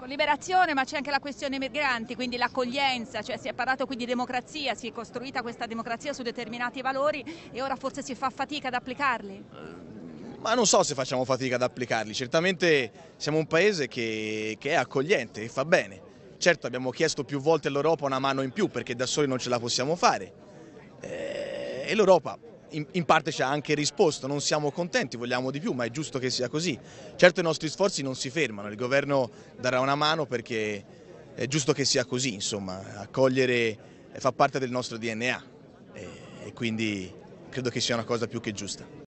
Ecco, liberazione, ma c'è anche la questione migranti, quindi l'accoglienza, cioè si è parlato qui di democrazia, si è costruita questa democrazia su determinati valori e ora forse si fa fatica ad applicarli? Eh, ma non so se facciamo fatica ad applicarli, certamente siamo un paese che, che è accogliente, e fa bene. Certo abbiamo chiesto più volte all'Europa una mano in più perché da soli non ce la possiamo fare. Eh, e l'Europa in, in, parte ci ha anche risposto, non siamo contenti, vogliamo di più, ma è giusto che sia così. Certo i nostri sforzi non si fermano, il governo darà una mano perché è giusto che sia così, insomma, accogliere fa parte del nostro DNA e, e quindi credo che sia una cosa più che giusta.